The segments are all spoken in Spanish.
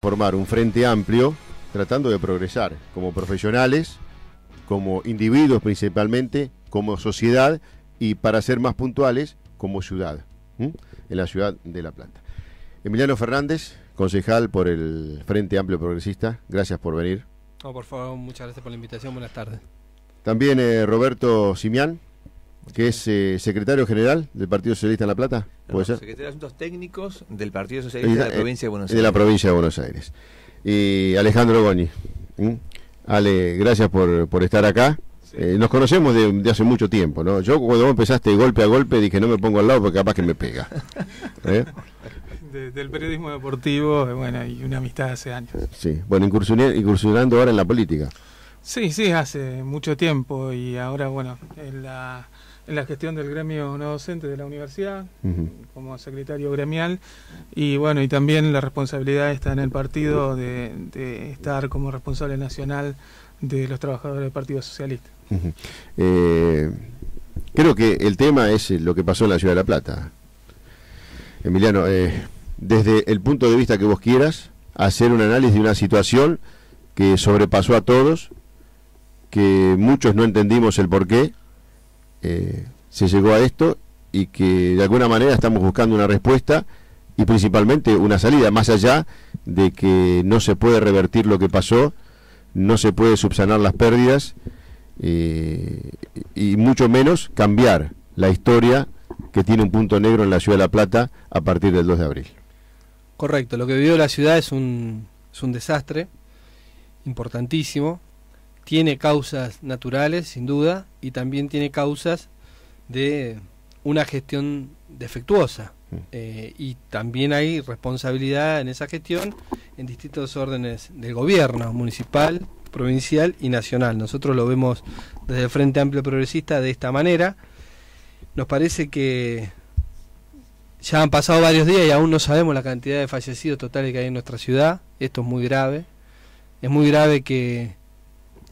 formar un frente amplio tratando de progresar como profesionales, como individuos principalmente, como sociedad y para ser más puntuales, como ciudad, en la ciudad de La Plata. Emiliano Fernández, concejal por el Frente Amplio Progresista, gracias por venir. por favor, muchas gracias por la invitación, buenas tardes. También eh, Roberto Simián, que es eh, secretario general del Partido Socialista de La Plata, ¿puede Secretario de Asuntos Técnicos del Partido eh, Socialista de la eh, Provincia de Buenos Aires. De la Provincia de Buenos Aires. Y Alejandro Goñi. Ale, gracias por, estar acá. nos conocemos de, hace mucho tiempo, ¿no? Yo cuando vos empezaste golpe a golpe dije no me pongo al lado porque capaz que me pega. Del periodismo deportivo, bueno, y una amistad hace años. Sí, bueno, incursionando ahora en la política. Sí, sí, hace mucho tiempo y ahora, bueno, en la en la gestión del gremio no docente de la universidad, como secretario gremial, y bueno, y también la responsabilidad está en el partido de, estar como responsable nacional de los trabajadores del Partido Socialista. Eh, creo que el tema es eh, lo que pasó en la Ciudad de La Plata. Emiliano, eh, desde el punto de vista que vos quieras, hacer un análisis de una situación que sobrepasó a todos, que muchos no entendimos el porqué, eh, se llegó a esto y que de alguna manera estamos buscando una respuesta y principalmente una salida, más allá de que no se puede revertir lo que pasó, no se puede subsanar las pérdidas eh, y mucho menos cambiar la historia que tiene un punto negro en la ciudad de La Plata a partir del 2 de abril. Correcto, lo que vivió la ciudad es un, es un desastre importantísimo, tiene causas naturales, sin duda, y también tiene causas de una gestión defectuosa. Mm. Eh, y también hay responsabilidad en esa gestión en distintos órdenes del gobierno, municipal, provincial y nacional. Nosotros lo vemos desde el Frente Amplio Progresista de esta manera. Nos parece que ya han pasado varios días y aún no sabemos la cantidad de fallecidos totales que hay en nuestra ciudad. Esto es muy grave. Es muy grave que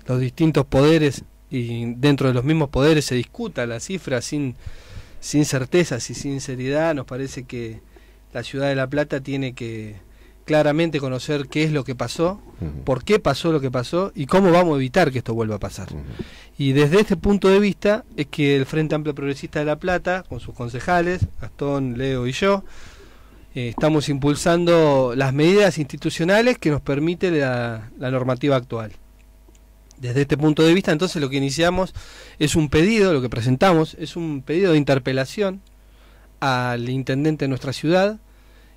los distintos poderes y dentro de los mismos poderes se discuta la cifra sin, sin certezas y seriedad nos parece que la ciudad de La Plata tiene que claramente conocer qué es lo que pasó, por qué pasó lo que pasó y cómo vamos a evitar que esto vuelva a pasar. Y desde este punto de vista es que el Frente Amplio Progresista de La Plata, con sus concejales, Gastón, Leo y yo, eh, estamos impulsando las medidas institucionales que nos permite la normativa actual. Desde este punto de vista, entonces lo que iniciamos es un pedido, lo que presentamos es un pedido de interpelación al intendente de nuestra ciudad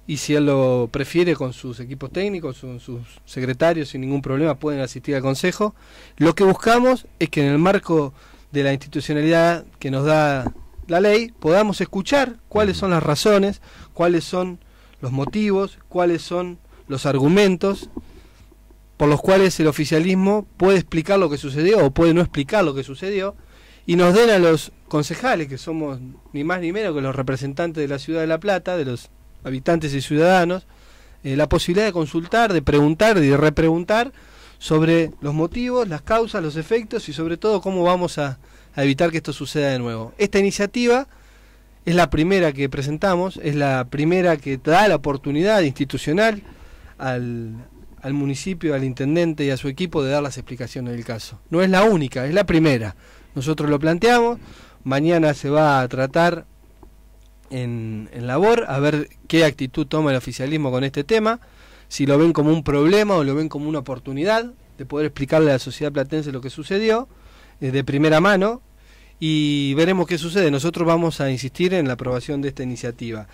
y si él lo prefiere con sus equipos técnicos, con sus secretarios sin ningún problema pueden asistir al consejo. Lo que buscamos es que en el marco de la institucionalidad que nos da la ley podamos escuchar cuáles son las razones, cuáles son los motivos, cuáles son los argumentos por los cuales el oficialismo puede explicar lo que sucedió o puede no explicar lo que sucedió, y nos den a los concejales, que somos ni más ni menos que los representantes de la ciudad de La Plata, de los habitantes y ciudadanos, eh, la posibilidad de consultar, de preguntar y de repreguntar sobre los motivos, las causas, los efectos y sobre todo cómo vamos a evitar que esto suceda de nuevo. Esta iniciativa es la primera que presentamos, es la primera que da la oportunidad institucional al, al municipio, al intendente y a su equipo de dar las explicaciones del caso. No es la única, es la primera. Nosotros lo planteamos, mañana se va a tratar en, labor a ver qué actitud toma el oficialismo con este tema, si lo ven como un problema o lo ven como una oportunidad de poder explicarle a la sociedad platense lo que sucedió eh, de primera mano y veremos qué sucede. Nosotros vamos a insistir en la aprobación de esta iniciativa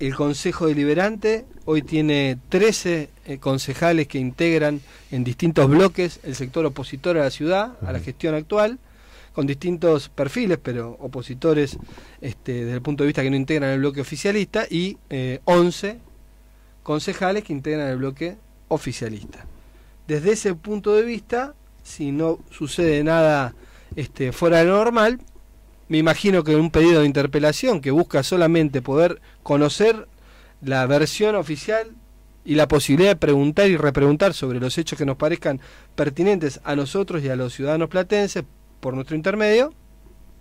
el Consejo Deliberante hoy tiene 13 eh, concejales que integran en distintos bloques el sector opositor a la ciudad, a la gestión actual, con distintos perfiles, pero opositores este, desde el punto de vista que no integran el bloque oficialista, y 11 eh, concejales que integran el bloque oficialista. Desde ese punto de vista, si no sucede nada este, fuera de lo normal, me imagino que un pedido de interpelación que busca solamente poder conocer la versión oficial y la posibilidad de preguntar y repreguntar sobre los hechos que nos parezcan pertinentes a nosotros y a los ciudadanos platenses por nuestro intermedio,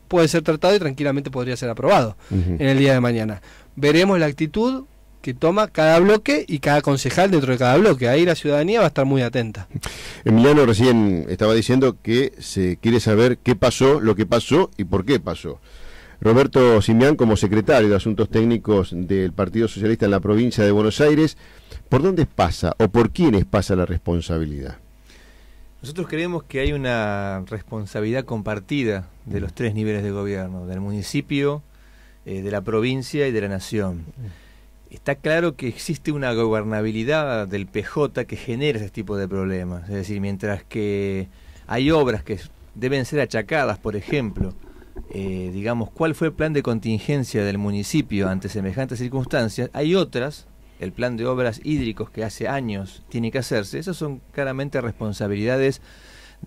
puede ser tratado y tranquilamente podría ser aprobado en el día de mañana. Veremos la actitud que toma cada bloque y cada concejal dentro de cada bloque. Ahí la ciudadanía va a estar muy atenta. Emiliano recién estaba diciendo que se quiere saber qué pasó, lo que pasó y por qué pasó. Roberto Simián como secretario de Asuntos Técnicos del Partido Socialista en la provincia de Buenos Aires, ¿por dónde pasa o por quiénes pasa la responsabilidad? Nosotros creemos que hay una responsabilidad compartida de los tres niveles de gobierno, del municipio, eh, de la provincia y de la nación está claro que existe una gobernabilidad del PJ que genera ese tipo de problemas. Es decir, mientras que hay obras que deben ser achacadas, por ejemplo, eh, digamos, cuál fue el plan de contingencia del municipio ante semejantes circunstancias, hay otras, el plan de obras hídricos que hace años tiene que hacerse, esas son claramente responsabilidades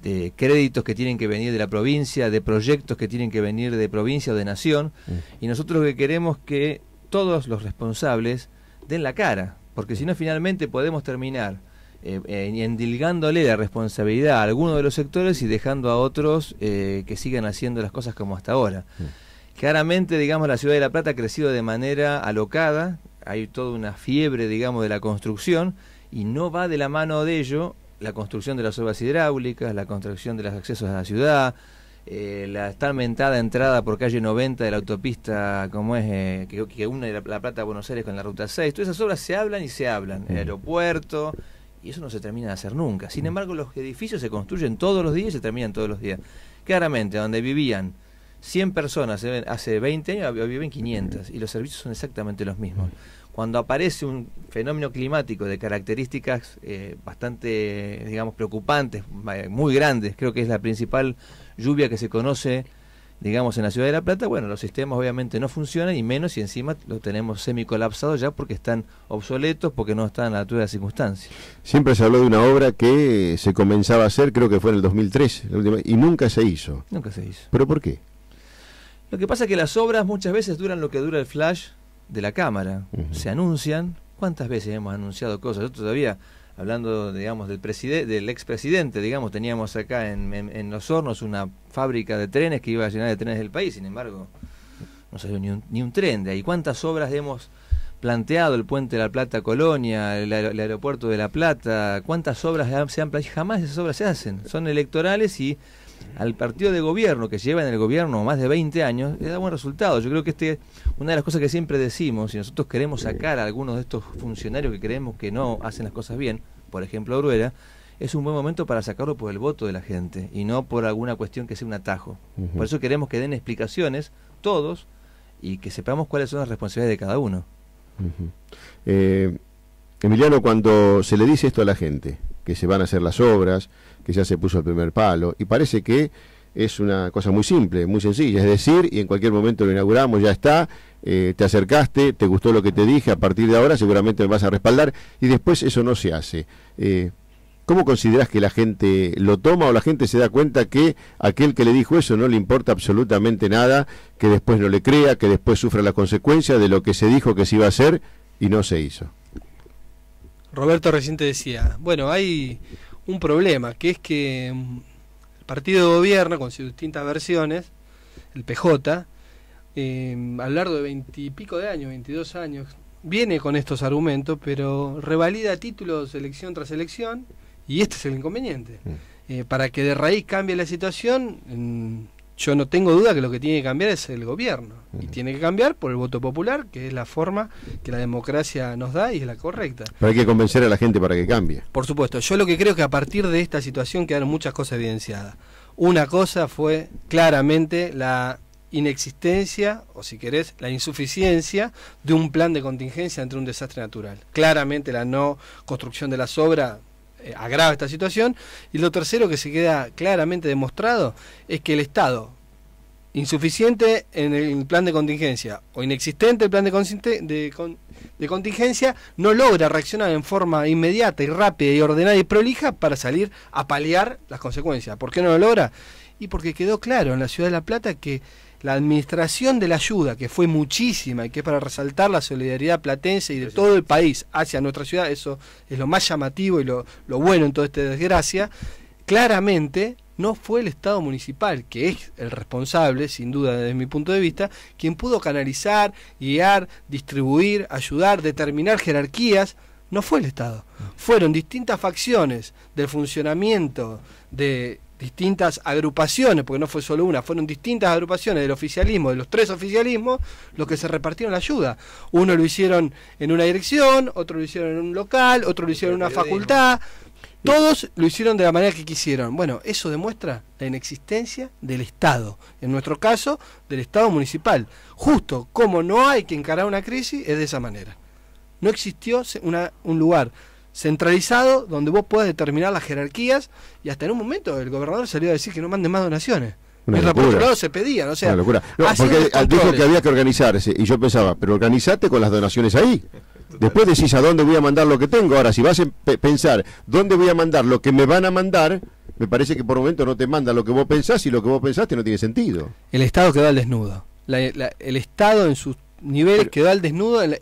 de créditos que tienen que venir de la provincia, de proyectos que tienen que venir de provincia o de nación, mm. y nosotros lo que queremos que todos los responsables den la cara, porque si no finalmente podemos terminar eh, eh endilgándole la responsabilidad a algunos de los sectores y dejando a otros eh, que sigan haciendo las cosas como hasta ahora. Mm. Claramente, digamos, la ciudad de La Plata ha crecido de manera alocada, hay toda una fiebre, digamos, de la construcción y no va de la mano de ello la construcción de las obras hidráulicas, la construcción de los accesos a la ciudad, eh, la está mentada entrada por calle 90 de la autopista, como es, eh, que, une la, Plata de Buenos Aires con la Ruta 6, todas esas obras se hablan y se hablan, el aeropuerto, y eso no se termina de hacer nunca. Sin mm. embargo, los edificios se construyen todos los días y se terminan todos los días. Claramente, donde vivían 100 personas eh, hace 20 años, viven 500, y los servicios son exactamente los mismos cuando aparece un fenómeno climático de características eh, bastante, digamos, preocupantes, eh, muy grandes, creo que es la principal lluvia que se conoce, digamos, en la ciudad de La Plata, bueno, los sistemas obviamente no funcionan y menos si encima lo tenemos semicolapsado ya porque están obsoletos, porque no están a la altura de las circunstancias. Siempre se habló de una obra que se comenzaba a hacer, creo que fue en el 2003, y nunca se hizo. Nunca se hizo. ¿Pero por qué? Lo que pasa es que las obras muchas veces duran lo que dura el flash de la Cámara. Se anuncian. ¿Cuántas veces hemos anunciado cosas? Yo todavía, hablando, digamos, del, del expresidente, digamos, teníamos acá en, Los Hornos una fábrica de trenes que iba a llenar de trenes del país. Sin embargo, no salió ni un, ni un tren de ahí. ¿Cuántas obras hemos planteado el puente de la Plata Colonia, el, el, aeropuerto de La Plata, cuántas obras se han planteado, jamás esas obras se hacen, son electorales y al partido de gobierno que lleva en el gobierno más de 20 años, le da buen resultado. Yo creo que este una de las cosas que siempre decimos, si nosotros queremos sacar a algunos de estos funcionarios que creemos que no hacen las cosas bien, por ejemplo a es un buen momento para sacarlo por el voto de la gente y no por alguna cuestión que sea un atajo. Por eso queremos que den explicaciones todos y que sepamos cuáles son las responsabilidades de cada uno. Eh, Emiliano, cuando se le dice esto a la gente, que se van a hacer las obras, que ya se puso el primer palo. Y parece que es una cosa muy simple, muy sencilla, es decir, y en cualquier momento lo inauguramos, ya está, eh, te acercaste, te gustó lo que te dije, a partir de ahora seguramente me vas a respaldar, y después eso no se hace. Eh, ¿Cómo consideras que la gente lo toma o la gente se da cuenta que aquel que le dijo eso no le importa absolutamente nada, que después no le crea, que después sufra la consecuencia de lo que se dijo que se iba a hacer y no se hizo? Roberto reciente decía, bueno, hay un problema, que es que mm, el partido de gobierno, con sus distintas versiones, el PJ, al em, a lo largo de veintipico de años, 22 años, viene con estos argumentos, pero revalida títulos elección tras elección, y este es el inconveniente. Mm. Eh, para que de raíz cambie la situación, yo no tengo duda que lo que tiene que cambiar es el gobierno. Y tiene que cambiar por el voto popular, que es la forma que la democracia nos da y es la correcta. Pero hay que convencer a la gente para que cambie. Por supuesto. Yo lo que creo que a partir de esta situación quedaron muchas cosas evidenciadas. Una cosa fue claramente la inexistencia, o si querés, la insuficiencia de un plan de contingencia ante un desastre natural. Claramente la no construcción de las obras eh, agrava esta situación. Y lo tercero que se queda claramente demostrado es que el Estado, insuficiente en el plan de contingencia o inexistente el plan de, de contingencia, no logra reaccionar en forma inmediata y rápida y ordenada y prolija para salir a paliar las consecuencias. ¿Por qué no lo logra? Y porque quedó claro en la ciudad de La Plata que la administración de la ayuda, que fue muchísima y que es para resaltar la solidaridad platense y de todo el país hacia nuestra ciudad, eso es lo más llamativo y lo, bueno en toda esta desgracia, claramente no fue el Estado municipal, que es el responsable, sin duda desde mi punto de vista, quien pudo canalizar, guiar, distribuir, ayudar, determinar jerarquías, no fue el Estado. Fueron distintas facciones del funcionamiento de distintas agrupaciones, porque no fue solo una, fueron distintas agrupaciones del oficialismo, de los tres oficialismos, los que se repartieron la ayuda. Uno lo hicieron en una dirección, otro lo hicieron en un local, otro lo hicieron en una facultad. Todos lo hicieron de la manera que quisieron. Bueno, eso demuestra la inexistencia del Estado, en nuestro caso, del Estado municipal. Justo como no hay que encarar una crisis, es de esa manera. No existió un lugar centralizado donde vos puedas determinar las jerarquías y hasta en un momento el gobernador salió a decir que no manden más donaciones. Una y locura. se pedían, o sea, Una locura. porque ah, dijo que había que organizarse y yo pensaba, pero organizate con las donaciones ahí. Después decís a dónde voy a mandar lo que tengo. Ahora, si vas a pensar dónde voy a mandar lo que me van a mandar, me parece que por momento no te manda lo que vos pensás y lo que vos pensaste no tiene sentido. El Estado quedó al desnudo. el Estado en sus niveles quedó al desnudo en,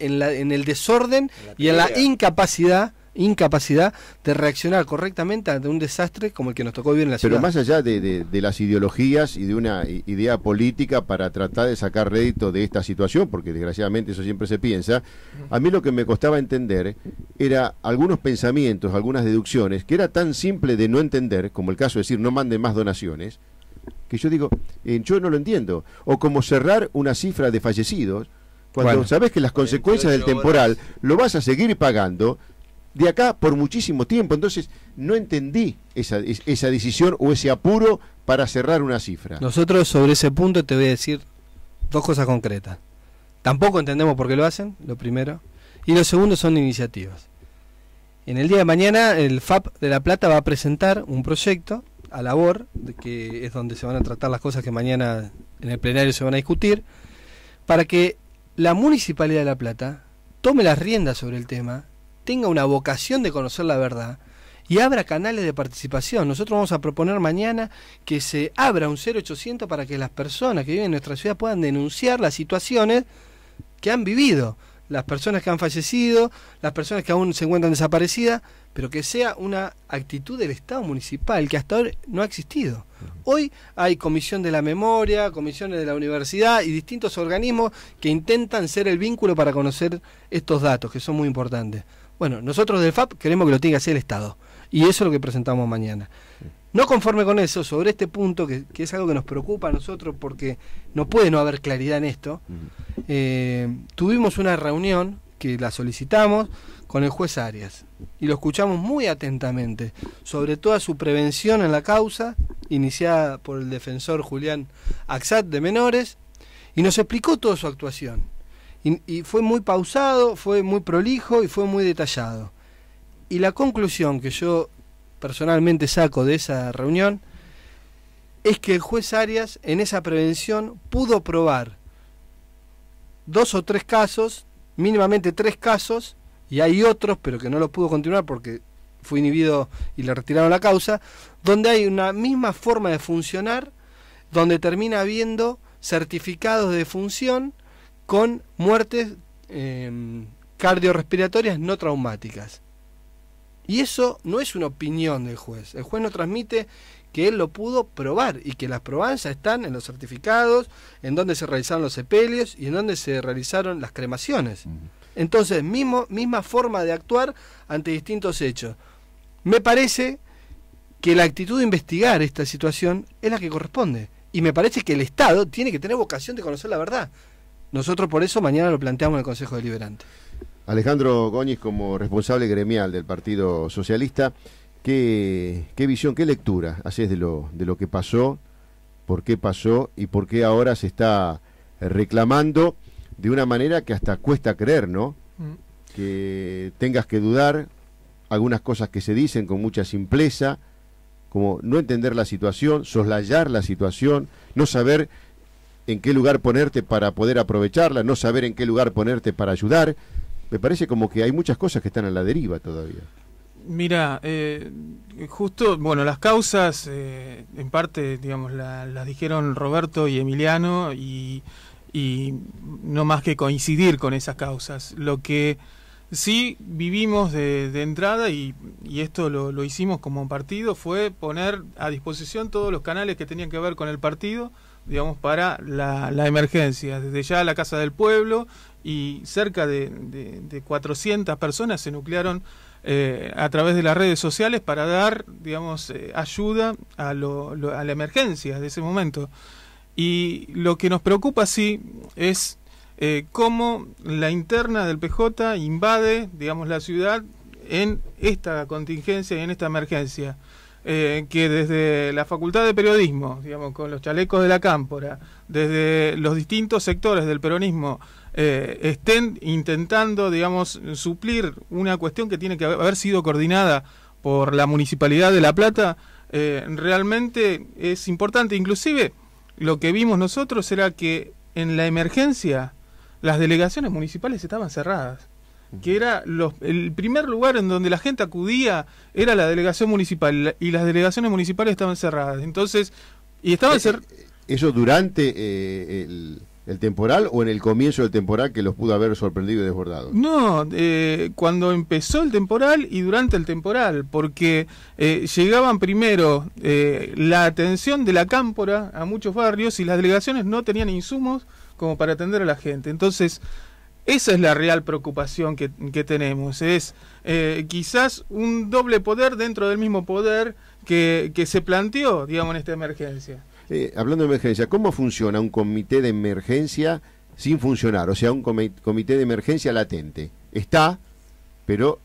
el desorden y en la incapacidad incapacidad de reaccionar correctamente ante un desastre como el que nos tocó vivir en la ciudad. Pero más allá de, las ideologías y de una idea política para tratar de sacar rédito de esta situación, porque desgraciadamente eso siempre se piensa, a mí lo que me costaba entender era algunos pensamientos, algunas deducciones, que era tan simple de no entender, como el caso de decir no manden más donaciones, que yo digo, eh, yo no lo entiendo. O como cerrar una cifra de fallecidos, cuando sabes que las consecuencias del temporal lo vas a seguir pagando, de acá por muchísimo tiempo. Entonces, no entendí esa, esa decisión o ese apuro para cerrar una cifra. Nosotros sobre ese punto te voy a decir dos cosas concretas. Tampoco entendemos por qué lo hacen, lo primero. Y lo segundo son iniciativas. En el día de mañana el FAP de La Plata va a presentar un proyecto a labor, que es donde se van a tratar las cosas que mañana en el plenario se van a discutir, para que la Municipalidad de La Plata tome las riendas sobre el tema tenga una vocación de conocer la verdad y abra canales de participación. Nosotros vamos a proponer mañana que se abra un 0800 para que las personas que viven en nuestra ciudad puedan denunciar las situaciones que han vivido, las personas que han fallecido, las personas que aún se encuentran desaparecidas, pero que sea una actitud del Estado municipal que hasta ahora no ha existido. Hoy hay comisión de la memoria, comisiones de la universidad y distintos organismos que intentan ser el vínculo para conocer estos datos, que son muy importantes. Bueno, nosotros del FAP queremos que lo tenga así el Estado. Y eso es lo que presentamos mañana. No conforme con eso, sobre este punto, que, es algo que nos preocupa a nosotros porque no puede no haber claridad en esto, eh, tuvimos una reunión que la solicitamos con el juez Arias y lo escuchamos muy atentamente, sobre toda su prevención en la causa, iniciada por el defensor Julián Axat de menores, y nos explicó toda su actuación y, fue muy pausado, fue muy prolijo y fue muy detallado. Y la conclusión que yo personalmente saco de esa reunión es que el juez Arias en esa prevención pudo probar dos o tres casos, mínimamente tres casos, y hay otros, pero que no los pudo continuar porque fue inhibido y le retiraron la causa, donde hay una misma forma de funcionar, donde termina habiendo certificados de función, con muertes eh, cardiorrespiratorias no traumáticas. Y eso no es una opinión del juez. El juez no transmite que él lo pudo probar y que las probanzas están en los certificados, en donde se realizaron los sepelios y en donde se realizaron las cremaciones. Entonces, mismo, misma forma de actuar ante distintos hechos. Me parece que la actitud de investigar esta situación es la que corresponde. Y me parece que el Estado tiene que tener vocación de conocer la verdad. Nosotros por eso mañana lo planteamos en el Consejo Deliberante. Alejandro Goñiz, como responsable gremial del Partido Socialista, ¿qué, visión, qué lectura haces de lo, de lo que pasó, por qué pasó y por qué ahora se está reclamando de una manera que hasta cuesta creer, ¿no? Mm. Que tengas que dudar algunas cosas que se dicen con mucha simpleza, como no entender la situación, soslayar la situación, no saber en qué lugar ponerte para poder aprovecharla, no saber en qué lugar ponerte para ayudar. Me parece como que hay muchas cosas que están a la deriva todavía. Mira, eh, justo, bueno, las causas, eh, en parte, digamos, las dijeron Roberto y Emiliano y, no más que coincidir con esas causas. Lo que sí vivimos de, de entrada y, esto lo, lo, hicimos como partido fue poner a disposición todos los canales que tenían que ver con el partido digamos, para la, emergencia. Desde ya la Casa del Pueblo y cerca de, 400 personas se nuclearon eh, a través de las redes sociales para dar, digamos, eh, ayuda a, la emergencia de ese momento. Y lo que nos preocupa, sí, es eh, cómo la interna del PJ invade, digamos, la ciudad en esta contingencia y en esta emergencia. Eh, que desde la Facultad de Periodismo, digamos, con los chalecos de la cámpora, desde los distintos sectores del peronismo, eh, estén intentando, digamos, suplir una cuestión que tiene que haber sido coordinada por la Municipalidad de La Plata, eh, realmente es importante. Inclusive, lo que vimos nosotros era que en la emergencia las delegaciones municipales estaban cerradas que era el primer lugar en donde la gente acudía era la delegación municipal y las delegaciones municipales estaban cerradas. Entonces, y estaban eh, eh, ¿Eso durante eh, el, temporal o en el comienzo del temporal que los pudo haber sorprendido y desbordado? No, cuando empezó el temporal y durante el temporal, porque llegaban primero la atención de la cámpora a muchos barrios y las delegaciones no tenían insumos como para atender a la gente. Entonces, esa es la real preocupación que, tenemos. Es eh, quizás un doble poder dentro del mismo poder que, se planteó, digamos, en esta emergencia. Eh, hablando de emergencia, ¿cómo funciona un comité de emergencia sin funcionar? O sea, un comité de emergencia latente. Está, pero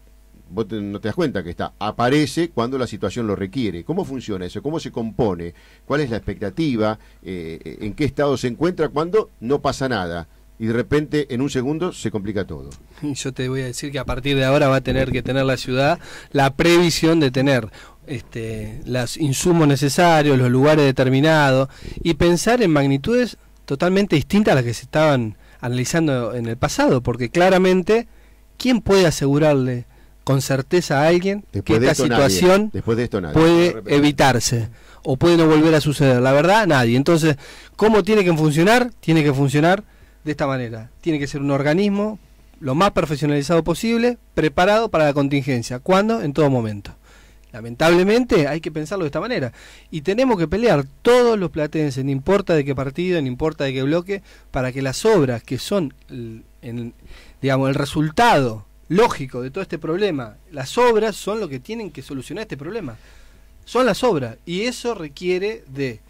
no te das cuenta que está. Aparece cuando la situación lo requiere. ¿Cómo funciona eso? ¿Cómo se compone? ¿Cuál es la expectativa? Eh, ¿En qué estado se encuentra cuando no pasa nada? y de repente en un segundo se complica todo. Yo te voy a decir que a partir de ahora va a tener que tener la ciudad la previsión de tener este, los insumos necesarios, los lugares determinados y pensar en magnitudes totalmente distintas a las que se estaban analizando en el pasado, porque claramente, ¿quién puede asegurarle con certeza a alguien que esta situación Después de esto puede evitarse o puede no volver a suceder? La verdad, nadie. Entonces, ¿cómo tiene que funcionar? Tiene que funcionar de esta manera. Tiene que ser un organismo lo más profesionalizado posible, preparado para la contingencia. ¿Cuándo? En todo momento. Lamentablemente hay que pensarlo de esta manera. Y tenemos que pelear todos los platenses, no importa de qué partido, no importa de qué bloque, para que las obras que son el, digamos, el resultado lógico de todo este problema, las obras son lo que tienen que solucionar este problema. Son las obras. Y eso requiere de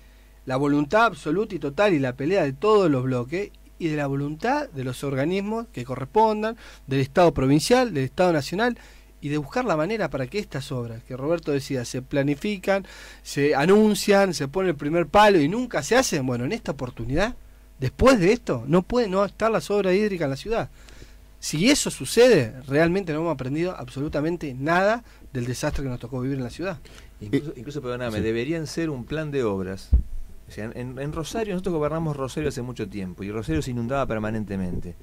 la voluntad absoluta y total y la pelea de todos los bloques y de la voluntad de los organismos que correspondan, del Estado provincial, del Estado nacional, y de buscar la manera para que estas obras, que Roberto decía, se planifican, se anuncian, se pone el primer palo y nunca se hacen, bueno, en esta oportunidad, después de esto, no puede no estar las obras hídricas en la ciudad. Si eso sucede, realmente no hemos aprendido absolutamente nada del desastre que nos tocó vivir en la ciudad. Incluso, perdóname, deberían ser un plan de obras en, Rosario, nosotros gobernamos Rosario hace mucho tiempo y Rosario se inundaba permanentemente.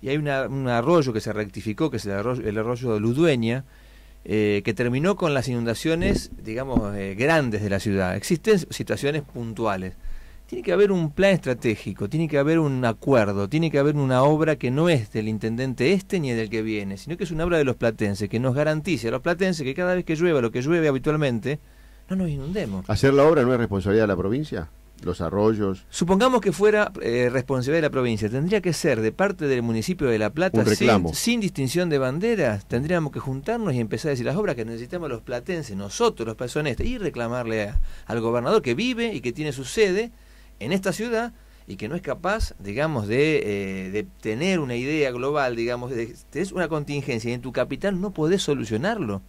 Y hay un arroyo que se rectificó, que es el arroyo, el arroyo de Ludueña, eh, que terminó con las inundaciones, digamos, eh, grandes de la ciudad. Existen situaciones puntuales. Tiene que haber un plan estratégico, tiene que haber un acuerdo, tiene que haber una obra que no es del intendente este ni del que viene, sino que es una obra de los platenses, que nos garantice a los platenses que cada vez que llueva lo que llueve habitualmente, no nos inundemos. ¿Hacer la obra no es responsabilidad de la provincia? los arroyos. Supongamos que fuera eh, responsabilidad de la provincia, tendría que ser de parte del municipio de La Plata, sin, distinción de banderas, tendríamos que juntarnos y empezar a decir las obras que necesitamos los platenses, nosotros los personistas, y reclamarle al gobernador que vive y que tiene su sede en esta ciudad y que no es capaz, digamos, de, eh, tener una idea global, digamos, de, es una contingencia y en tu capital no podés solucionarlo.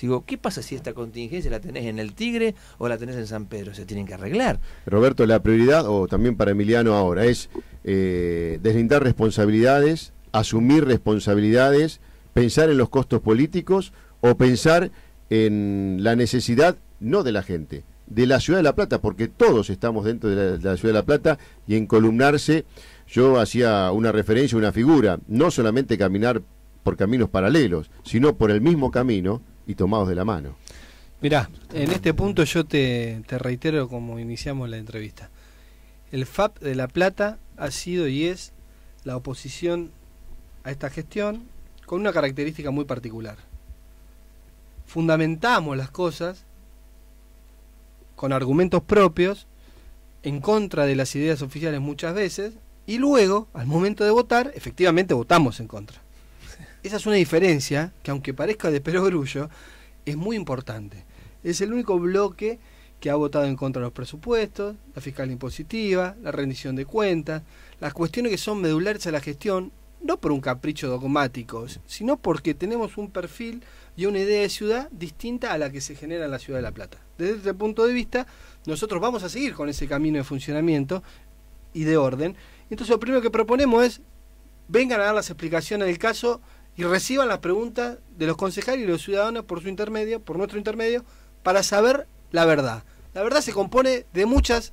Digo, ¿qué pasa si esta contingencia la tenés en el Tigre o la tenés en San Pedro? Se tienen que arreglar. Roberto, la prioridad, o también para Emiliano ahora, es eh, deslindar responsabilidades, asumir responsabilidades, pensar en los costos políticos o pensar en la necesidad, no de la gente, de la Ciudad de la Plata, porque todos estamos dentro de la Ciudad de la Plata y en columnarse yo hacía una referencia, una figura, no solamente caminar por caminos paralelos, sino por el mismo camino, y tomados de la mano. Mirá, en este punto yo te, te reitero como iniciamos la entrevista. El FAP de La Plata ha sido y es la oposición a esta gestión con una característica muy particular. Fundamentamos las cosas con argumentos propios, en contra de las ideas oficiales muchas veces, y luego, al momento de votar, efectivamente votamos en contra. Esa es una diferencia que aunque parezca de perogrullo, es muy importante. Es el único bloque que ha votado en contra de los presupuestos, la fiscal impositiva, la rendición de cuentas, las cuestiones que son medulares a la gestión, no por un capricho dogmático, sino porque tenemos un perfil y una idea de ciudad distinta a la que se genera en la ciudad de La Plata. Desde este punto de vista, nosotros vamos a seguir con ese camino de funcionamiento y de orden. Entonces lo primero que proponemos es, vengan a dar las explicaciones del caso y reciban las preguntas de los concejales y los ciudadanos por su intermedio, por nuestro intermedio, para saber la verdad. La verdad se compone de muchas,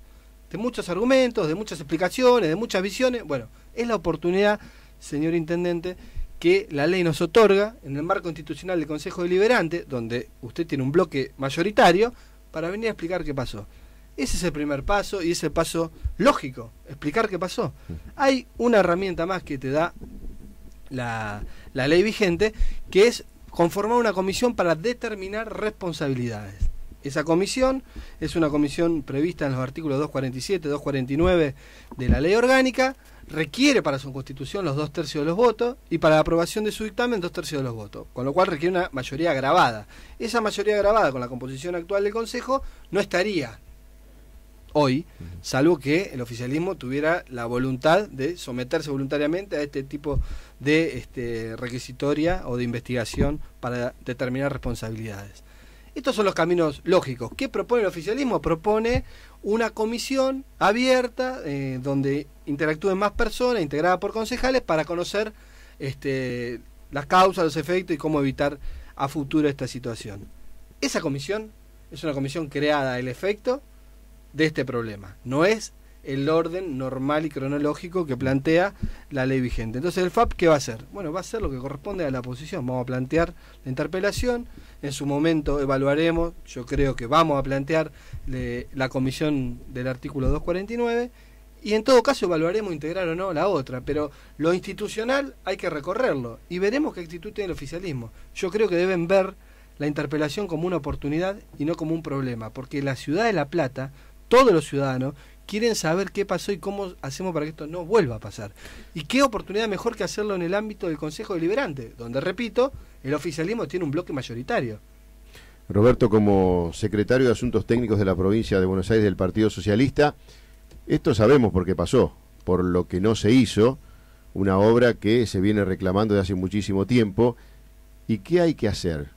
de muchos argumentos, de muchas explicaciones, de muchas visiones. Bueno, es la oportunidad, señor intendente, que la ley nos otorga en el marco institucional del Consejo Deliberante, donde usted tiene un bloque mayoritario, para venir a explicar qué pasó. Ese es el primer paso y es el paso lógico, explicar qué pasó. Hay una herramienta más que te da la, la ley vigente, que es conformar una comisión para determinar responsabilidades. Esa comisión es una comisión prevista en los artículos 247, 249 de la ley orgánica, requiere para su constitución los dos tercios de los votos y para la aprobación de su dictamen dos tercios de los votos, con lo cual requiere una mayoría agravada. Esa mayoría agravada con la composición actual del Consejo no estaría hoy, salvo que el oficialismo tuviera la voluntad de someterse voluntariamente a este tipo de este, requisitoria o de investigación para determinar responsabilidades. Estos son los caminos lógicos. ¿Qué propone el oficialismo? Propone una comisión abierta eh, donde interactúen más personas, integrada por concejales, para conocer este, las causas, los efectos y cómo evitar a futuro esta situación. Esa comisión es una comisión creada el efecto de este problema. No es el orden normal y cronológico que plantea la ley vigente. Entonces, ¿el FAP qué va a hacer? Bueno, va a hacer lo que corresponde a la oposición. Vamos a plantear la interpelación, en su momento evaluaremos, yo creo que vamos a plantear la comisión del artículo 249 y en todo caso evaluaremos integrar o no la otra, pero lo institucional hay que recorrerlo y veremos qué actitud tiene el oficialismo. Yo creo que deben ver la interpelación como una oportunidad y no como un problema, porque la ciudad de La Plata todos los ciudadanos quieren saber qué pasó y cómo hacemos para que esto no vuelva a pasar. Y qué oportunidad mejor que hacerlo en el ámbito del Consejo Deliberante, donde, repito, el oficialismo tiene un bloque mayoritario. Roberto, como secretario de Asuntos Técnicos de la provincia de Buenos Aires del Partido Socialista, esto sabemos por qué pasó, por lo que no se hizo, una obra que se viene reclamando de hace muchísimo tiempo. ¿Y qué hay que hacer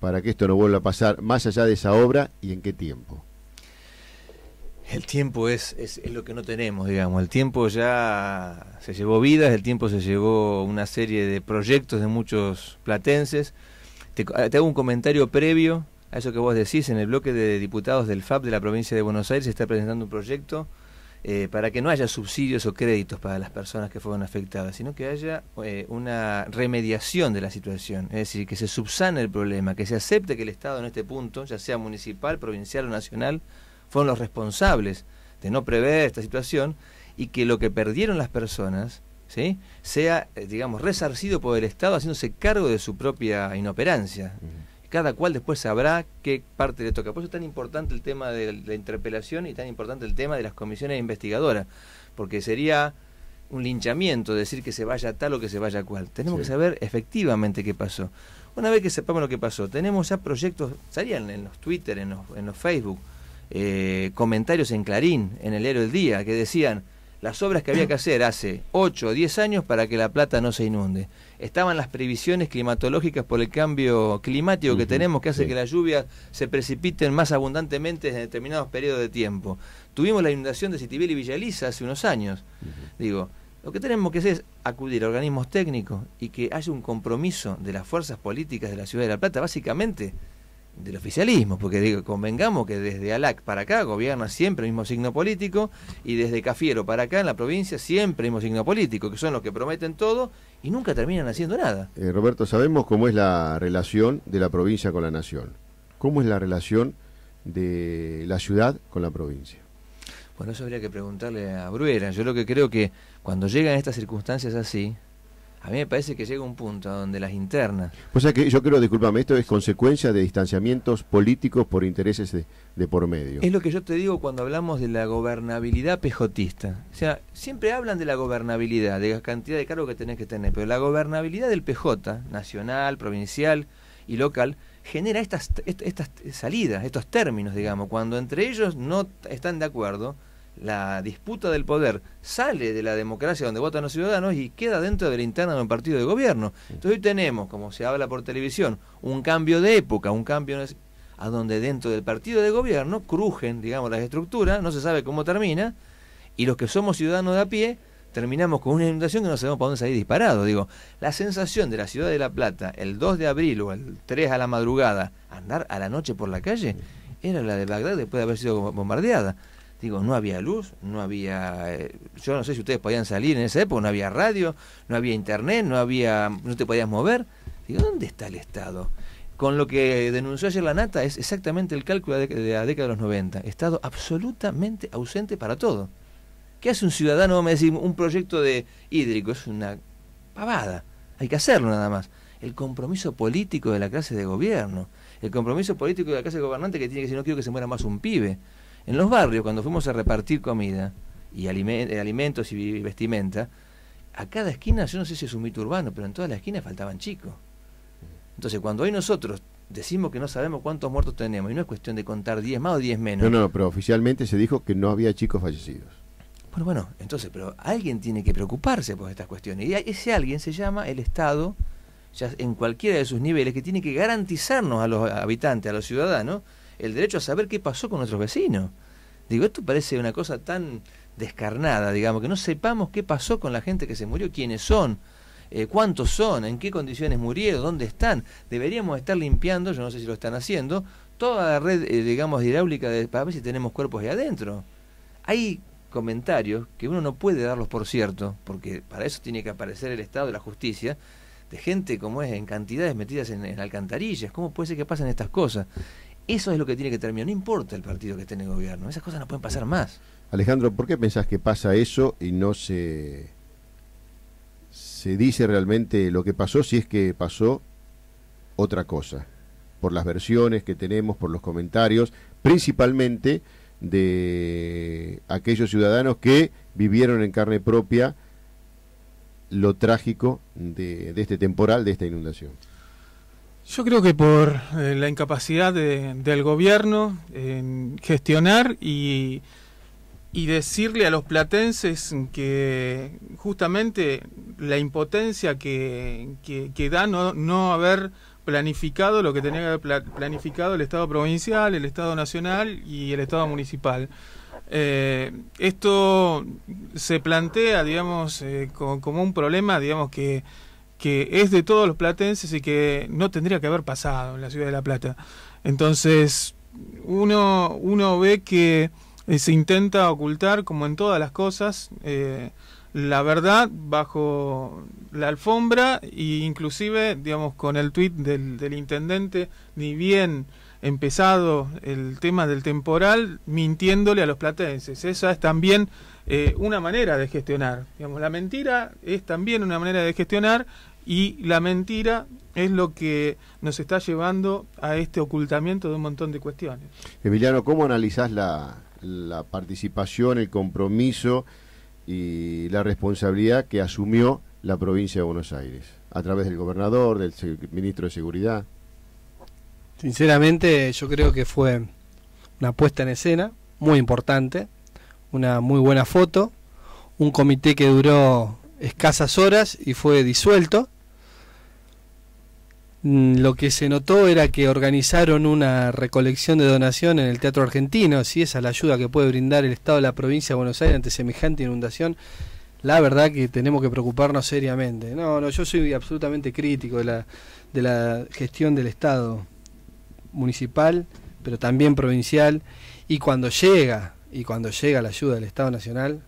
para que esto no vuelva a pasar, más allá de esa obra y en qué tiempo? el tiempo es, es, lo que no tenemos, digamos. El tiempo ya se llevó vidas, el tiempo se llevó una serie de proyectos de muchos platenses. Te, ah, hago un comentario previo a eso que vos decís. En el bloque de diputados del FAP de la provincia de Buenos Aires se está presentando un proyecto eh, para que no haya subsidios o créditos para las personas que fueron afectadas, sino que haya eh, una remediación de la situación. Es decir, que se subsane el problema, que se acepte que el Estado en este punto, ya sea municipal, provincial o nacional, fueron los responsables de no prever esta situación y que lo que perdieron las personas ¿sí? sea, eh, digamos, resarcido por el Estado haciéndose cargo de su propia inoperancia. Cada cual después sabrá qué parte le toca. Por eso es tan importante el tema de la interpelación y tan importante el tema de las comisiones investigadoras, porque sería un linchamiento decir que se vaya tal o que se vaya cual. Tenemos que saber efectivamente qué pasó. Una vez que sepamos lo que pasó, tenemos ya proyectos, salían en los Twitter, en los, en los Facebook, eh, comentarios en Clarín, en el Héroe del Día, que decían las obras que había que hacer hace 8 o 10 años para que La Plata no se inunde. Estaban las previsiones climatológicas por el cambio climático que tenemos, que hace que las lluvias se precipiten más abundantemente en determinados periodos de tiempo. Tuvimos la inundación de Citibel y Villaliza hace unos años. Digo, lo que tenemos que hacer es acudir a organismos técnicos y que haya un compromiso de las fuerzas políticas de la ciudad de La Plata, básicamente del oficialismo, porque digo, convengamos que desde ALAC para acá gobierna siempre el mismo signo político y desde Cafiero para acá en la provincia siempre el mismo signo político, que son los que prometen todo y nunca terminan haciendo nada. Eh, Roberto, sabemos cómo es la relación de la provincia con la nación. ¿Cómo es la relación de la ciudad con la provincia? Bueno, eso habría que preguntarle a Bruera. Yo lo que creo que cuando llegan estas circunstancias así, a mí me parece que llega un punto donde las internas. O sea que yo creo, discúlpame, esto es consecuencia de distanciamientos políticos por intereses de, por medio. Es lo que yo te digo cuando hablamos de la gobernabilidad pejotista. O sea, siempre hablan de la gobernabilidad, de la cantidad de cargos que tenés que tener, pero la gobernabilidad del PJ, nacional, provincial y local, genera estas, estas salidas, estos términos, digamos, cuando entre ellos no están de acuerdo la disputa del poder sale de la democracia donde votan los ciudadanos y queda dentro de la interna de partido de gobierno. Entonces hoy tenemos, como se habla por televisión, un cambio de época, un cambio a donde dentro del partido de gobierno crujen, digamos, las estructuras, no se sabe cómo termina, y los que somos ciudadanos de a pie terminamos con una inundación que no sabemos para dónde salir disparado. Digo, la sensación de la ciudad de La Plata el 2 de abril o el 3 a la madrugada, andar a la noche por la calle, era la de Bagdad después de haber sido bombardeada. Digo, no había luz, no había... Eh, yo no sé si ustedes podían salir en esa época, no había radio, no había internet, no había no te podías mover. Digo, ¿dónde está el Estado? Con lo que denunció ayer la Nata es exactamente el cálculo de, la década de los 90. Estado absolutamente ausente para todo. ¿Qué hace un ciudadano? me un proyecto de hídrico es una pavada. Hay que hacerlo nada más. El compromiso político de la clase de gobierno, el compromiso político de la clase gobernante que tiene que decir, no quiero que se muera más un pibe. En los barrios, cuando fuimos a repartir comida y eh, alimentos y vestimenta, a cada esquina, yo no sé si es un mito urbano, pero en todas las esquinas faltaban chicos. Entonces, cuando hoy nosotros decimos que no sabemos cuántos muertos tenemos, y no es cuestión de contar 10 más o 10 menos. No, no, pero oficialmente se dijo que no había chicos fallecidos. Bueno, bueno, entonces, pero alguien tiene que preocuparse por estas cuestiones. Y ese alguien se llama el Estado, ya en cualquiera de sus niveles, que tiene que garantizarnos a los habitantes, a los ciudadanos, el derecho a saber qué pasó con nuestros vecinos. Digo, esto parece una cosa tan descarnada, digamos, que no sepamos qué pasó con la gente que se murió, quiénes son, eh, cuántos son, en qué condiciones murieron, dónde están. Deberíamos estar limpiando, yo no sé si lo están haciendo, toda la red, eh, digamos, hidráulica para ver si tenemos cuerpos ahí adentro. Hay comentarios que uno no puede darlos por cierto, porque para eso tiene que aparecer el Estado de la justicia, de gente como es en cantidades metidas en, en alcantarillas. ¿Cómo puede ser que pasen estas cosas? Eso es lo que tiene que terminar, no importa el partido que esté en el gobierno, esas cosas no pueden pasar más. Alejandro, ¿por qué pensás que pasa eso y no se, se dice realmente lo que pasó si es que pasó otra cosa? Por las versiones que tenemos, por los comentarios, principalmente de aquellos ciudadanos que vivieron en carne propia lo trágico de este temporal, de esta inundación. Yo creo que por eh, la incapacidad del gobierno en gestionar y, decirle a los platenses que justamente la impotencia que, da no, haber planificado lo que tenía que haber planificado el Estado provincial, el Estado nacional y el Estado municipal. Eh, esto se plantea, digamos, eh, como un problema, digamos, que que es de todos los platenses y que no tendría que haber pasado en la ciudad de La Plata. Entonces, uno, uno ve que eh, se intenta ocultar, como en todas las cosas, eh, la verdad bajo la alfombra e inclusive, digamos, con el tuit del, intendente, ni bien empezado el tema del temporal, mintiéndole a los platenses. Esa es también eh, una manera de gestionar. Digamos, la mentira es también una manera de gestionar y la mentira es lo que nos está llevando a este ocultamiento de un montón de cuestiones. Emiliano, ¿cómo analizás la, la participación, el compromiso y la responsabilidad que asumió la provincia de Buenos Aires a través del gobernador, del ministro de Seguridad? Sinceramente, yo creo que fue una puesta en escena muy importante, una muy buena foto, un comité que duró escasas horas y fue disuelto Mm, lo que se notó era que organizaron una recolección de donación en el Teatro Argentino, si esa es la ayuda que puede brindar el Estado de la provincia de Buenos Aires ante semejante inundación, la verdad que tenemos que preocuparnos seriamente. No, no, yo soy absolutamente crítico de la, de la gestión del Estado municipal, pero también provincial, y cuando llega, y cuando llega la ayuda del Estado Nacional,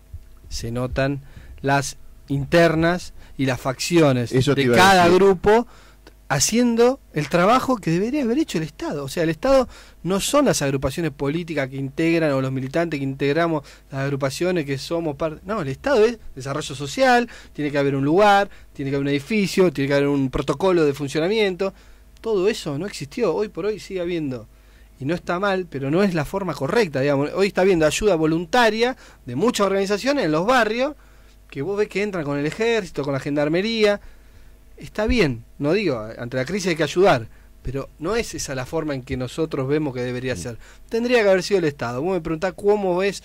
se notan las internas y las facciones de cada grupo haciendo el trabajo que debería haber hecho el Estado. O sea, el Estado no son las agrupaciones políticas que integran o los militantes que integramos las agrupaciones que somos parte. No, el Estado es desarrollo social, tiene que haber un lugar, tiene que haber un edificio, tiene que haber un protocolo de funcionamiento. Todo eso no existió, hoy por hoy sigue habiendo. Y no está mal, pero no es la forma correcta, Hoy está habiendo ayuda voluntaria de muchas organizaciones en los barrios que vos ves que entran con el ejército, con la gendarmería, está bien, no digo, ante la crisis hay que ayudar, pero no es esa la forma en que nosotros vemos que debería mm. ser. Tendría que haber sido el Estado. Vos me preguntás cómo ves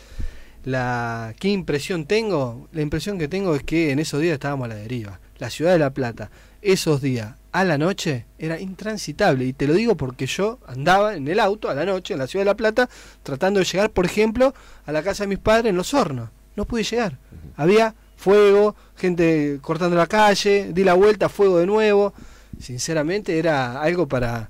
la. ¿Qué impresión tengo? La impresión que tengo es que en esos días estábamos a la deriva. La ciudad de La Plata, esos días a la noche, era intransitable. Y te lo digo porque yo andaba en el auto a la noche en la ciudad de La Plata, tratando de llegar, por ejemplo, a la casa de mis padres en Los Hornos. No pude llegar. Había fuego, gente cortando la calle, di la vuelta, fuego de nuevo. Sinceramente era algo para...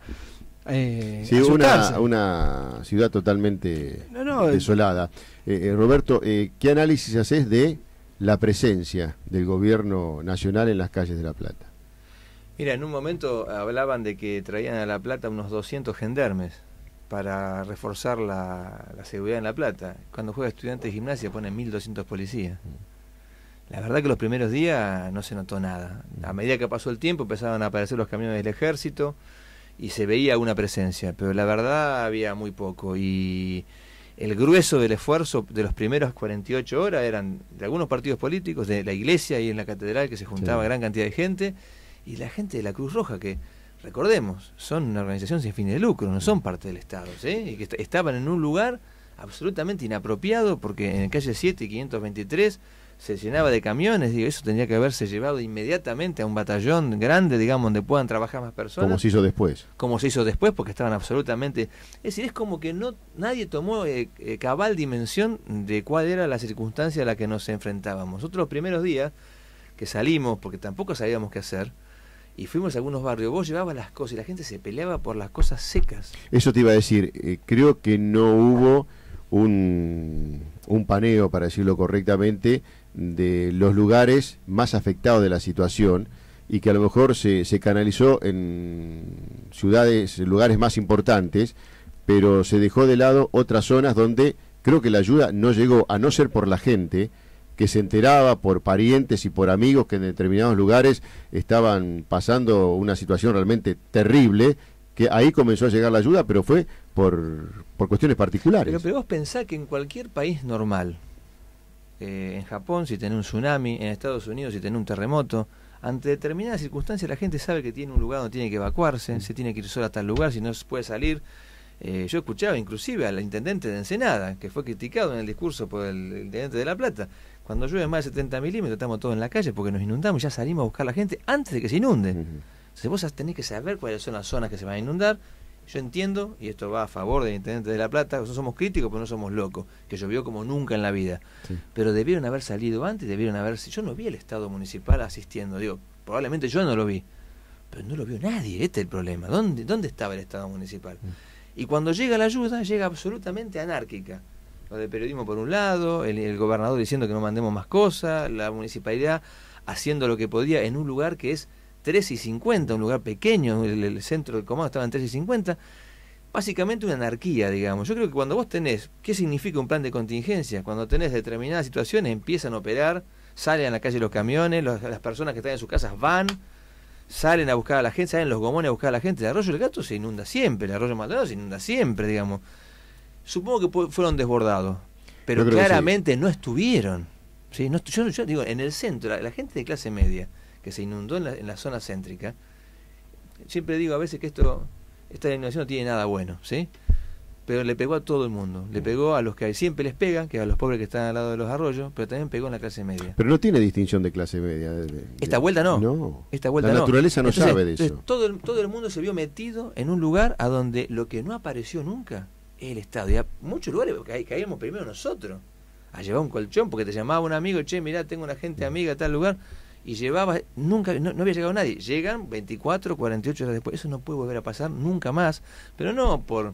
Eh, sí, una, ciudad totalmente eh. desolada. Eh, eh, Roberto, ¿qué análisis haces de la presencia del gobierno nacional en las calles de La Plata? Mira, en un momento hablaban de que traían a La Plata unos 200 gendarmes para reforzar la, seguridad en La Plata. Cuando juega estudiante de gimnasia ponen 1.200 policías. Mm. La verdad que los primeros días no se notó nada. A mm. medida que pasó el tiempo empezaban a aparecer los camiones del ejército y se veía una presencia, pero la verdad había muy poco y el grueso del esfuerzo de los primeros 48 horas eran de algunos partidos políticos, de la iglesia y en la catedral que se juntaba gran cantidad de gente y la gente de la Cruz Roja que recordemos, son una organización sin fines de lucro, no son parte del Estado, Y que estaban en un lugar absolutamente inapropiado porque en calle 7 523 se llenaba de camiones, digo, eso tenía que haberse llevado inmediatamente a un batallón grande, digamos, donde puedan trabajar más personas. Como se hizo después. Como se hizo después, porque estaban absolutamente... Es decir, es como que no nadie tomó eh, eh, cabal dimensión de cuál era la circunstancia a la que nos enfrentábamos. Nosotros los primeros días que salimos, porque tampoco sabíamos qué hacer, y fuimos a algunos barrios, vos llevabas las cosas y la gente se peleaba por las cosas secas. Eso te iba a decir, eh, creo que no hubo un, un paneo, para decirlo correctamente, de los lugares más afectados de la situación y que a lo mejor se, canalizó en ciudades, lugares más importantes, pero se dejó de lado otras zonas donde creo que la ayuda no llegó, a no ser por la gente que se enteraba por parientes y por amigos que en determinados lugares estaban pasando una situación realmente terrible, que ahí comenzó a llegar la ayuda, pero fue por, cuestiones particulares. Pero, vos que en cualquier país normal, eh, en Japón, si tiene un tsunami, en Estados Unidos, si tiene un terremoto. Ante determinadas circunstancias la gente sabe que tiene un lugar donde tiene que evacuarse, mm. se tiene que ir sola a tal lugar, si no se puede salir. Eh, yo escuchaba inclusive al intendente de Ensenada, que fue criticado en el discurso por el, intendente de La Plata. Cuando llueve más de 70 milímetros estamos todos en la calle porque nos inundamos, ya salimos a buscar a la gente antes de que se inunde. Entonces vos tenés que saber cuáles son las zonas que se van a inundar, yo entiendo, y esto va a favor del Intendente de La Plata, nosotros somos críticos, pero no somos locos, que llovió como nunca en la vida. Pero debieron haber salido antes, debieron haber... Yo no vi al Estado Municipal asistiendo, digo, probablemente yo no lo vi, pero no lo vio nadie, este es el problema. ¿Dónde, dónde estaba el Estado Municipal? Mm. Y cuando llega la ayuda, llega absolutamente anárquica. Lo de periodismo por un lado, el gobernador diciendo que no mandemos más cosas, la municipalidad haciendo lo que podía en un lugar que es 3 y 50, un lugar pequeño, el, centro del comando estaba en 3 y 50. Básicamente una anarquía, digamos. Yo creo que cuando vos tenés, ¿qué significa un plan de contingencia? Cuando tenés determinadas situaciones, empiezan a operar, salen a la calle los camiones, las personas que están en sus casas van, salen a buscar a la gente, salen los gomones a buscar a la gente. El arroyo del gato se inunda siempre, el arroyo Maldonado se inunda siempre, digamos. Supongo que fueron desbordados, pero claramente no estuvieron. ¿sí? No, yo, digo, en el centro, la gente de clase media que se inundó en la, zona céntrica, siempre digo a veces que esto, esta inundación no tiene nada bueno, ¿sí? Pero le pegó a todo el mundo. Le mm. pegó a los que siempre les pegan... que a los pobres que están al lado de los arroyos, pero también pegó en la clase media. Pero no tiene distinción de clase media. esta vuelta no. Esta vuelta la naturaleza no, sabe de eso. Todo el, todo el mundo se vio metido en un lugar a donde lo que no apareció nunca es el Estado. Y a muchos lugares caímos primero nosotros a llevar un colchón porque te llamaba un amigo, che, mirá, tengo una gente mm. amiga tal lugar y llevaba, nunca, no, había llegado nadie. Llegan 24, 48 horas después. Eso no puede volver a pasar nunca más, pero no por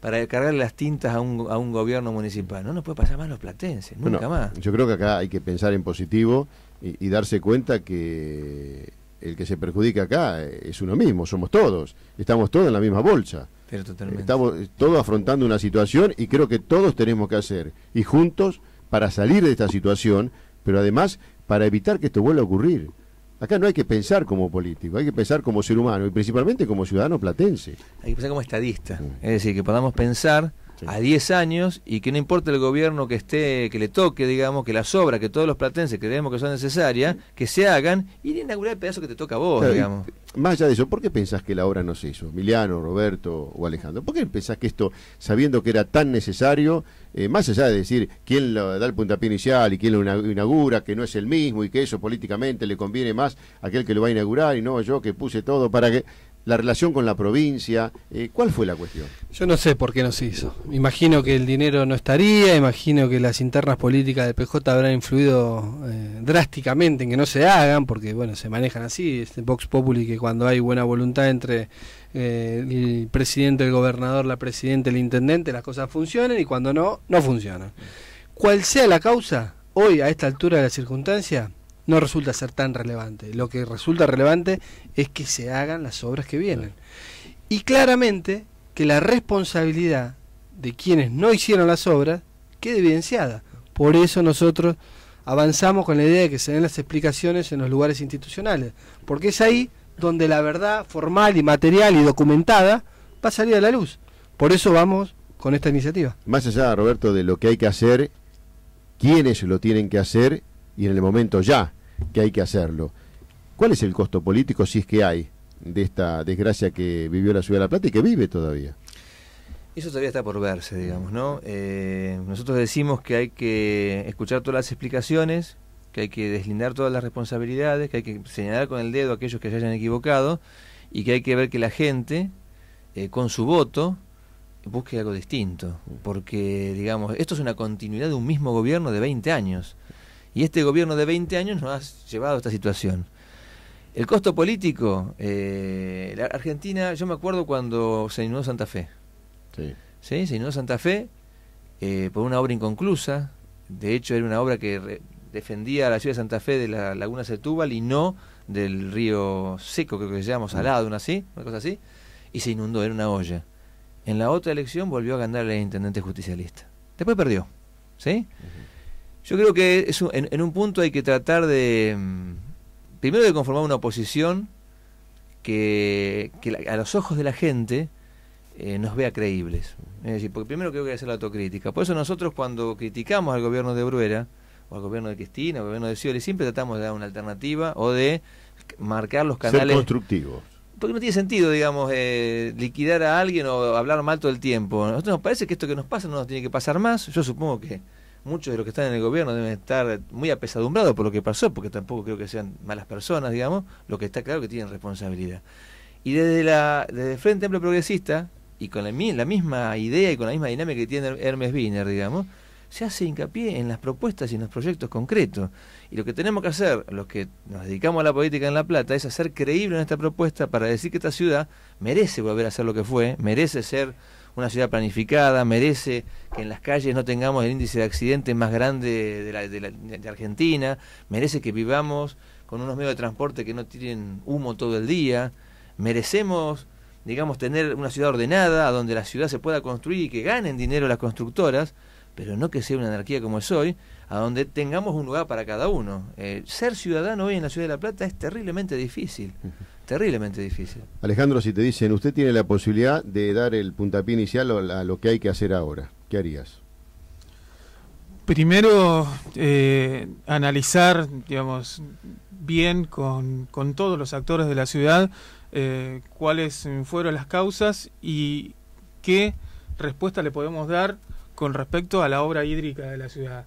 para cargarle las tintas a un, a un gobierno municipal. No nos puede pasar más los platenses, nunca más. Yo creo que acá hay que pensar en positivo y, y darse cuenta que el que se perjudica acá eh, es uno mismo, somos todos, estamos todos en la misma bolsa. Pero totalmente. Estamos eh, todos afrontando una situación y creo que todos tenemos que hacer, y juntos, para salir de esta situación, pero además para evitar que esto vuelva a ocurrir. Acá no hay que pensar como político, hay que pensar como ser humano y principalmente como ciudadano platense. Hay que pensar como estadista, es decir, que podamos pensar a 10 años y que no importa el gobierno que esté, que le toque, digamos, que las obras que todos los platenses creemos que son necesarias, que se hagan y de inaugurar el pedazo que te toca a vos, digamos. más allá de eso, ¿por qué pensás que la obra no se hizo? Emiliano, Roberto o Alejandro, ¿por qué pensás que esto, sabiendo que era tan necesario, eh, más allá de decir quién lo, da el puntapié inicial y quién lo inaugura, que no es el mismo y que eso políticamente le conviene más a aquel que lo va a inaugurar y no yo que puse todo para que la relación con la provincia. Eh, ¿Cuál fue la cuestión? Yo no sé por qué no se hizo. Imagino que el dinero no estaría, imagino que las internas políticas de PJ habrán influido eh, drásticamente en que no se hagan, porque bueno, se manejan así, este Vox Populi, que cuando hay buena voluntad entre eh, el presidente, el gobernador, la presidenta, el intendente, las cosas funcionan y cuando no, no funcionan. Cual sea la causa, hoy a esta altura de la circunstancia, no resulta ser tan relevante. Lo que resulta relevante es que se hagan las obras que vienen. Y claramente que la responsabilidad de quienes no hicieron las obras quede evidenciada. Por eso nosotros avanzamos con la idea de que se den las explicaciones en los lugares institucionales, porque es ahí donde la verdad formal y material y documentada va a salir a la luz. Por eso vamos con esta iniciativa. Más allá, Roberto, de lo que hay que hacer, quiénes lo tienen que hacer y en el momento ya que hay que hacerlo. ¿Cuál es el costo político, si es que hay, de esta desgracia que vivió la ciudad de La Plata y que vive todavía? Eso todavía está por verse, digamos, ¿no? Eh, nosotros decimos que hay que escuchar todas las explicaciones, que hay que deslindar todas las responsabilidades, que hay que señalar con el dedo a aquellos que se hayan equivocado y que hay que ver que la gente, eh, con su voto, busque algo distinto, porque, digamos, esto es una continuidad de un mismo gobierno de 20 años. Y este gobierno de 20 años nos ha llevado a esta situación. El costo político, eh, la Argentina, yo me acuerdo cuando se inundó Santa Fe. Sí. Se inundó Santa Fe eh, por una obra inconclusa. De hecho, era una obra que defendía a la ciudad de Santa Fe de la laguna Setúbal y no del río seco, creo que se llama, salado, una así, una cosa así, y se inundó, era una olla. En la otra elección volvió a ganar el intendente justicialista. Después perdió, ¿sí? Yo creo que es en, un punto hay que tratar de, mm, primero de conformar una oposición que, a los ojos de la gente eh, nos vea creíbles. Es decir, porque primero creo que hay que hacer la autocrítica. Por eso nosotros cuando criticamos al gobierno de Bruera, o al gobierno de Cristina, o al gobierno de Cioli, siempre tratamos de dar una alternativa o de marcar los canales... Ser constructivos porque no tiene sentido, digamos, eh, liquidar a alguien o hablar mal todo el tiempo. A Nosotros nos parece que esto que nos pasa no nos tiene que pasar más. Yo supongo que muchos de los que están en el gobierno deben estar muy apesadumbrados por lo que pasó, porque tampoco creo que sean malas personas, digamos, lo que está claro que tienen responsabilidad. Y desde, la, desde el Frente Amplio Progresista, y con la, misma idea y con la misma dinámica que tiene Hermes Wiener, digamos, se hace hincapié en las propuestas y en los proyectos concretos. Y lo que tenemos que hacer, los que nos dedicamos a la política en La Plata, es hacer creíble en esta propuesta para decir que esta ciudad merece volver a ser lo que fue, merece ser una ciudad planificada, merece que en las calles no tengamos el índice de accidentes más grande de, la, de, Argentina, merece que vivamos con unos medios de transporte que no tienen humo todo el día, merecemos digamos, tener una ciudad ordenada, a donde la ciudad se pueda construir y que ganen dinero las constructoras, pero no que sea una anarquía como es hoy, a donde tengamos un lugar para cada uno. Eh, ser ciudadano hoy en la ciudad de La Plata es terriblemente difícil terriblemente difícil. Alejandro, si te dicen, usted tiene la posibilidad de dar el puntapié inicial a lo que hay que hacer ahora, ¿qué harías? Primero, eh, analizar, digamos, bien con, todos los actores de la ciudad eh, cuáles fueron las causas y qué respuesta le podemos dar con respecto a la obra hídrica de la ciudad.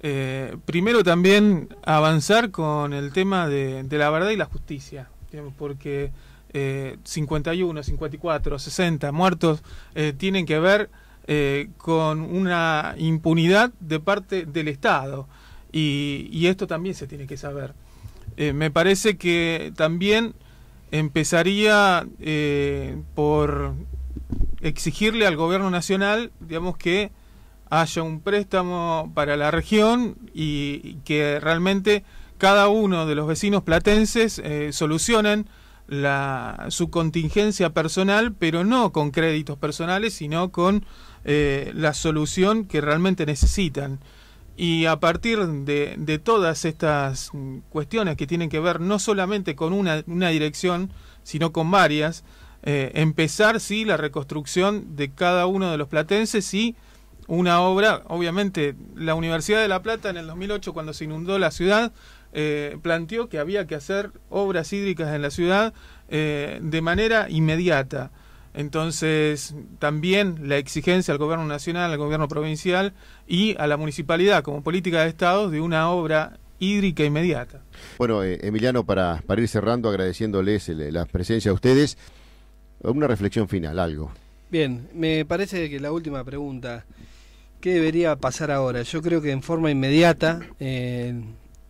Eh, primero también avanzar con el tema de la verdad y la justicia porque 51, 54, 60 muertos eh, tienen que ver eh, con una impunidad de parte del Estado. Y, esto también se tiene que saber. Eh, me parece que también empezaría por exigirle al gobierno nacional, digamos, que haya un préstamo para la región y que realmente cada uno de los vecinos platenses eh, solucionan su contingencia personal, pero no con créditos personales, sino con eh, la solución que realmente necesitan. Y a partir de, todas estas mm, cuestiones que tienen que ver no solamente con una, dirección, sino con varias, eh, empezar sí la reconstrucción de cada uno de los platenses y una obra, obviamente la Universidad de La Plata en el 2008 cuando se inundó la ciudad, eh, planteó que había que hacer obras hídricas en la ciudad eh, de manera inmediata. Entonces, también la exigencia al gobierno nacional, al gobierno provincial y a la municipalidad como política de Estado de una obra hídrica inmediata. Bueno, eh, Emiliano, para, para, ir cerrando, agradeciéndoles la presencia de ustedes, una reflexión final, algo. Bien, me parece que la última pregunta, ¿qué debería pasar ahora? Yo creo que en forma inmediata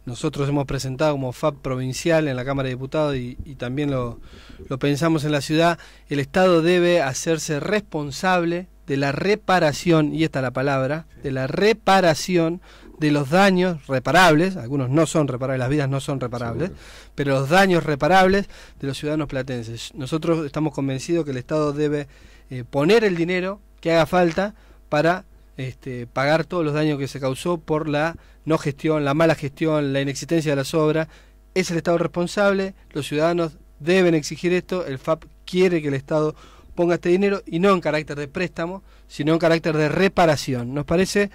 nosotros hemos presentado como FAP provincial en la Cámara de Diputados y, también lo, pensamos en la ciudad, el Estado debe hacerse responsable de la reparación, y esta es la palabra, de la reparación de los daños reparables, algunos no son reparables, las vidas no son reparables, pero los daños reparables de los ciudadanos platenses. Nosotros estamos convencidos que el Estado debe eh, poner el dinero que haga falta para este, pagar todos los daños que se causó por la no gestión, la mala gestión, la inexistencia de las obras. Es el Estado responsable, los ciudadanos deben exigir esto, el FAP quiere que el Estado ponga este dinero y no en carácter de préstamo, sino en carácter de reparación. Nos parece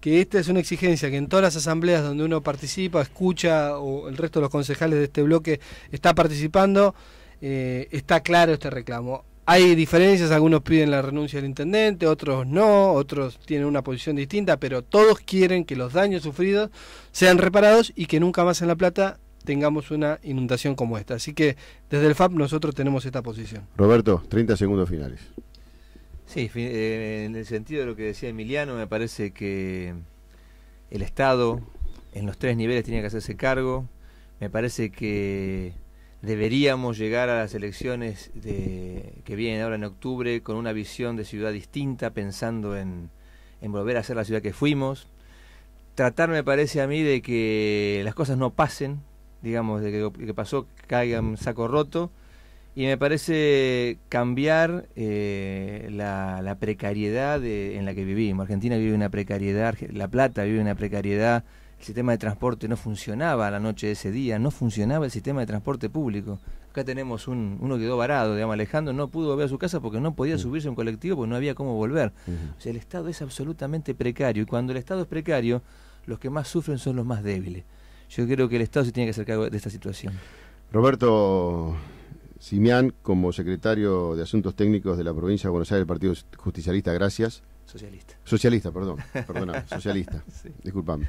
que esta es una exigencia que en todas las asambleas donde uno participa, escucha o el resto de los concejales de este bloque está participando, eh, está claro este reclamo. Hay diferencias, algunos piden la renuncia del intendente, otros no, otros tienen una posición distinta, pero todos quieren que los daños sufridos sean reparados y que nunca más en La Plata tengamos una inundación como esta. Así que desde el FAP nosotros tenemos esta posición. Roberto, 30 segundos finales. Sí, eh, en el sentido de lo que decía Emiliano, me parece que el Estado en los tres niveles tenía que hacerse cargo. Me parece que deberíamos llegar a las elecciones que vienen ahora en octubre con una visión de ciudad distinta, pensando en, volver a ser la ciudad que fuimos. Tratar, me parece a mí, de que las cosas no pasen, digamos, de que lo que pasó caigan saco roto. Y me parece cambiar eh, la, la, precariedad en la que vivimos. Argentina vive una precariedad, La Plata vive una precariedad el sistema de transporte no funcionaba la noche de ese día, no funcionaba el sistema de transporte público. Acá tenemos un, uno que quedó varado, digamos, Alejandro no pudo volver a su casa porque no podía mm. subirse a un colectivo porque no había cómo volver. O sea, el Estado es absolutamente precario y cuando el Estado es precario, los que más sufren son los más débiles. Yo creo que el Estado se tiene que hacer cargo de esta situación. Roberto Simián, como secretario de Asuntos Técnicos de la provincia de Buenos Aires del Partido Justicialista, gracias. Socialista. Socialista, perdón. Perdona, socialista. Disculpame.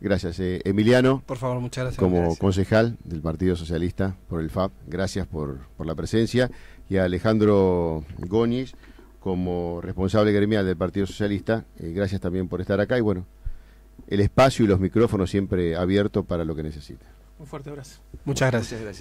Gracias, eh, Emiliano. Por favor, muchas gracias. Como concejal del Partido Socialista por el FAP, gracias por, por la presencia. Y a Alejandro Góñiz como responsable gremial del Partido Socialista, eh, gracias también por estar acá. Y bueno, el espacio y los micrófonos siempre abiertos para lo que necesite Un fuerte abrazo. Muchas gracias. Muchas gracias.